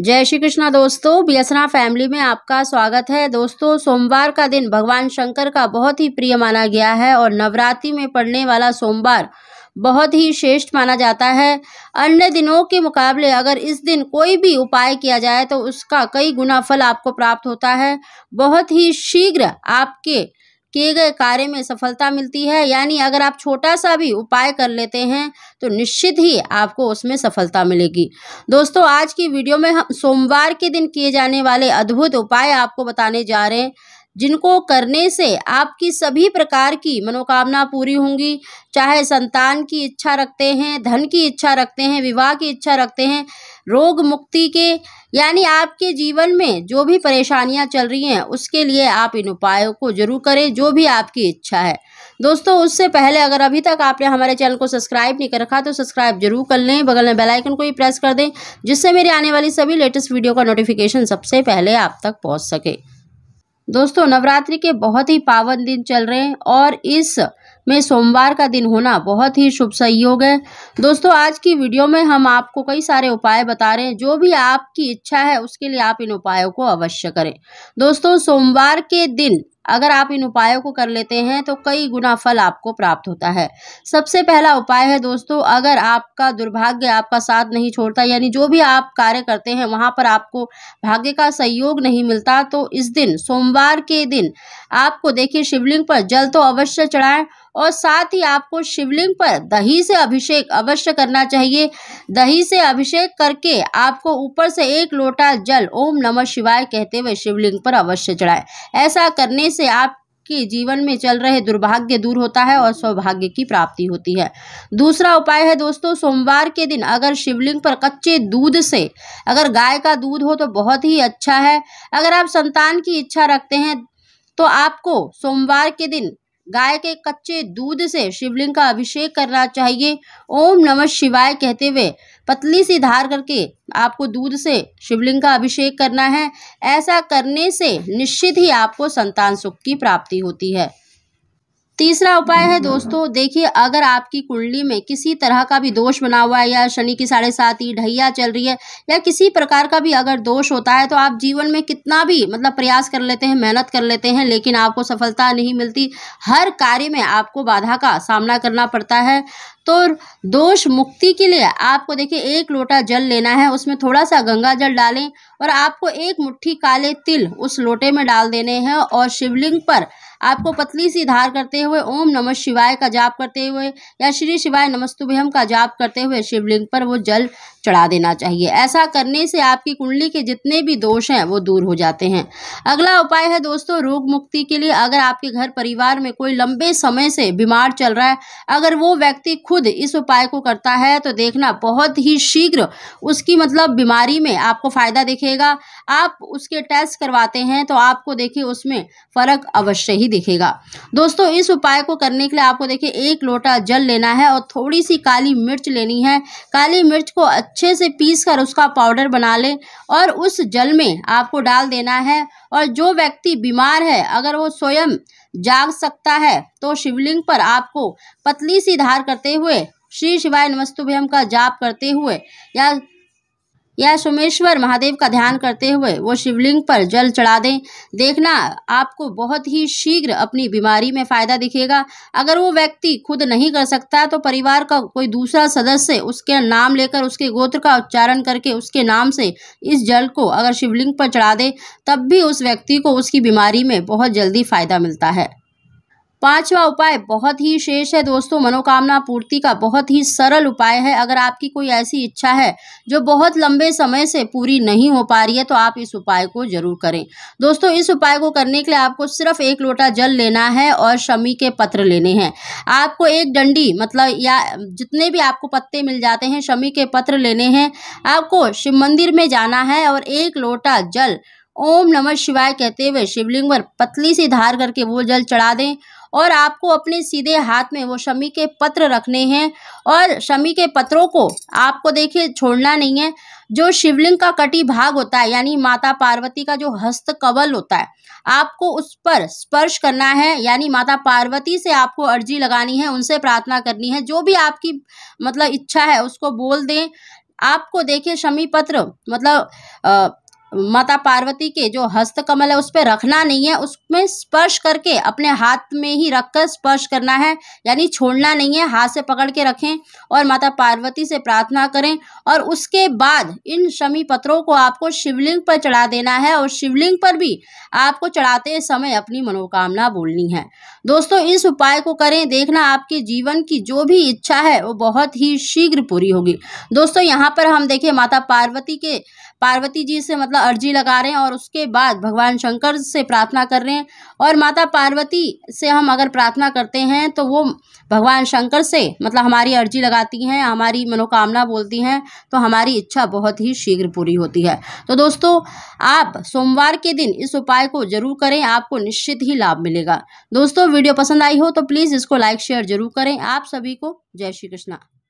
जय श्री कृष्णा दोस्तों बियसना फैमिली में आपका स्वागत है दोस्तों सोमवार का दिन भगवान शंकर का बहुत ही प्रिय माना गया है और नवरात्रि में पड़ने वाला सोमवार बहुत ही श्रेष्ठ माना जाता है अन्य दिनों के मुकाबले अगर इस दिन कोई भी उपाय किया जाए तो उसका कई गुना फल आपको प्राप्त होता है बहुत ही शीघ्र आपके किए गए कार्य में सफलता मिलती है यानी अगर आप छोटा सा भी उपाय कर लेते हैं तो निश्चित ही आपको उसमें सफलता मिलेगी दोस्तों आज की वीडियो में हम सोमवार के दिन किए जाने वाले अद्भुत उपाय आपको बताने जा रहे हैं जिनको करने से आपकी सभी प्रकार की मनोकामना पूरी होंगी चाहे संतान की इच्छा रखते हैं धन की इच्छा रखते हैं विवाह की इच्छा रखते हैं रोग मुक्ति के यानी आपके जीवन में जो भी परेशानियां चल रही हैं उसके लिए आप इन उपायों को जरूर करें जो भी आपकी इच्छा है दोस्तों उससे पहले अगर अभी तक आपने हमारे चैनल को सब्सक्राइब नहीं कर रखा तो सब्सक्राइब जरूर कर लें बगल में बेलाइकन को भी प्रेस कर दें जिससे मेरी आने वाली सभी लेटेस्ट वीडियो का नोटिफिकेशन सबसे पहले आप तक पहुँच सके दोस्तों नवरात्रि के बहुत ही पावन दिन चल रहे हैं और इस में सोमवार का दिन होना बहुत ही शुभ सहयोग है दोस्तों आज की वीडियो में हम आपको कई सारे उपाय बता रहे हैं जो भी आपकी इच्छा है उसके लिए आप इन उपायों को अवश्य करें दोस्तों सोमवार के दिन अगर आप इन उपायों को कर लेते हैं तो कई गुना फल आपको प्राप्त होता है सबसे पहला उपाय है दोस्तों अगर आपका दुर्भाग्य आपका साथ नहीं छोड़ता यानी जो भी आप कार्य करते हैं वहां पर आपको भाग्य का सहयोग नहीं मिलता तो इस दिन सोमवार के दिन आपको देखिए शिवलिंग पर जल तो अवश्य चढ़ाएं और साथ ही आपको शिवलिंग पर दही से अभिषेक अवश्य करना चाहिए दही से अभिषेक करके आपको ऊपर से एक लोटा जल ओम नमः शिवाय कहते हुए शिवलिंग पर अवश्य चढ़ाएं ऐसा करने से आप जीवन में चल रहे दुर्भाग्य दूर होता है और सौभाग्य की प्राप्ति होती है दूसरा उपाय है दोस्तों सोमवार के दिन अगर शिवलिंग पर कच्चे दूध से अगर गाय का दूध हो तो बहुत ही अच्छा है अगर आप संतान की इच्छा रखते हैं तो आपको सोमवार के दिन गाय के कच्चे दूध से शिवलिंग का अभिषेक करना चाहिए ओम नमः शिवाय कहते हुए पतली सी धार करके आपको दूध से शिवलिंग का अभिषेक करना है ऐसा करने से निश्चित ही आपको संतान सुख की प्राप्ति होती है तीसरा उपाय है दोस्तों देखिए अगर आपकी कुंडली में किसी तरह का भी दोष बना हुआ है या शनि की साढ़े सात ही ढैया चल रही है या किसी प्रकार का भी अगर दोष होता है तो आप जीवन में कितना भी मतलब प्रयास कर लेते हैं मेहनत कर लेते हैं लेकिन आपको सफलता नहीं मिलती हर कार्य में आपको बाधा का सामना करना पड़ता है तो दोष मुक्ति के लिए आपको देखिए एक लोटा जल लेना है उसमें थोड़ा सा गंगा जल डालें और आपको एक मुट्ठी काले तिल उस लोटे में डाल देने हैं और शिवलिंग पर आपको पतली सी धार करते हुए ओम नमः शिवाय का जाप करते हुए या श्री शिवाय नमस्तुभ्यम का जाप करते हुए शिवलिंग पर वो जल चढ़ा देना चाहिए ऐसा करने से आपकी कुंडली के जितने भी दोष हैं वो दूर हो जाते हैं अगला उपाय है दोस्तों रोग मुक्ति के लिए अगर आपके घर परिवार में कोई लंबे समय से बीमार चल रहा है अगर वो व्यक्ति खुद इस उपाय को करता है तो देखना बहुत ही शीघ्र उसकी मतलब बीमारी में आपको फ़ायदा दिखेगा आप उसके टेस्ट करवाते हैं तो आपको देखिए उसमें फ़र्क अवश्य ही दिखेगा दोस्तों इस उपाय को करने के लिए आपको देखिए एक लोटा जल लेना है और थोड़ी सी काली मिर्च लेनी है काली मिर्च को अच्छे से पीस कर उसका पाउडर बना लें और उस जल में आपको डाल देना है और जो व्यक्ति बीमार है अगर वो स्वयं जाग सकता है तो शिवलिंग पर आपको पतली सी धार करते हुए श्री शिवाय नमस्तुभ्यम का जाप करते हुए या या सोमेश्वर महादेव का ध्यान करते हुए वो शिवलिंग पर जल चढ़ा दें देखना आपको बहुत ही शीघ्र अपनी बीमारी में फ़ायदा दिखेगा अगर वो व्यक्ति खुद नहीं कर सकता तो परिवार का कोई दूसरा सदस्य उसके नाम लेकर उसके गोत्र का उच्चारण करके उसके नाम से इस जल को अगर शिवलिंग पर चढ़ा दे तब भी उस व्यक्ति को उसकी बीमारी में बहुत जल्दी फ़ायदा मिलता है पांचवा उपाय बहुत ही शेष है दोस्तों मनोकामना पूर्ति का बहुत ही सरल उपाय है अगर आपकी कोई ऐसी इच्छा है जो बहुत लंबे समय से पूरी नहीं हो पा रही है तो आप इस उपाय को जरूर करें दोस्तों इस उपाय को करने के लिए आपको सिर्फ एक लोटा जल लेना है और शमी के पत्र लेने हैं आपको एक डंडी मतलब या जितने भी आपको पत्ते मिल जाते हैं शमी के पत्र लेने हैं आपको शिव मंदिर में जाना है और एक लोटा जल ओम नमः शिवाय कहते हुए शिवलिंग पर पतली सी धार करके वो जल चढ़ा दें और आपको अपने सीधे हाथ में वो शमी के पत्र रखने हैं और शमी के पत्रों को आपको देखिए छोड़ना नहीं है जो शिवलिंग का कटी भाग होता है यानी माता पार्वती का जो हस्त कवल होता है आपको उस पर स्पर्श करना है यानी माता पार्वती से आपको अर्जी लगानी है उनसे प्रार्थना करनी है जो भी आपकी मतलब इच्छा है उसको बोल दें आपको देखिए शमी पत्र मतलब आ, माता पार्वती के जो हस्त कमल है उस पर रखना नहीं है उसमें स्पर्श करके अपने हाथ में ही रखकर स्पर्श करना है यानी छोड़ना नहीं है हाथ से पकड़ के रखें और माता पार्वती से प्रार्थना करें और उसके बाद इन शमी पत्रों को आपको शिवलिंग पर चढ़ा देना है और शिवलिंग पर भी आपको चढ़ाते समय अपनी मनोकामना बोलनी है दोस्तों इस उपाय को करें देखना आपके जीवन की जो भी इच्छा है वो बहुत ही शीघ्र पूरी होगी दोस्तों यहाँ पर हम देखें माता पार्वती के पार्वती जी से मतलब अर्जी लगा रहे हैं और उसके बाद भगवान शंकर से प्रार्थना कर रहे हैं और माता पार्वती से हम अगर प्रार्थना करते हैं तो वो भगवान शंकर से मतलब हमारी अर्जी लगाती हैं हमारी मनोकामना बोलती हैं तो हमारी इच्छा बहुत ही शीघ्र पूरी होती है तो दोस्तों आप सोमवार के दिन इस उपाय को जरूर करें आपको निश्चित ही लाभ मिलेगा दोस्तों वीडियो पसंद आई हो तो प्लीज़ इसको लाइक शेयर जरूर करें आप सभी को जय श्री कृष्णा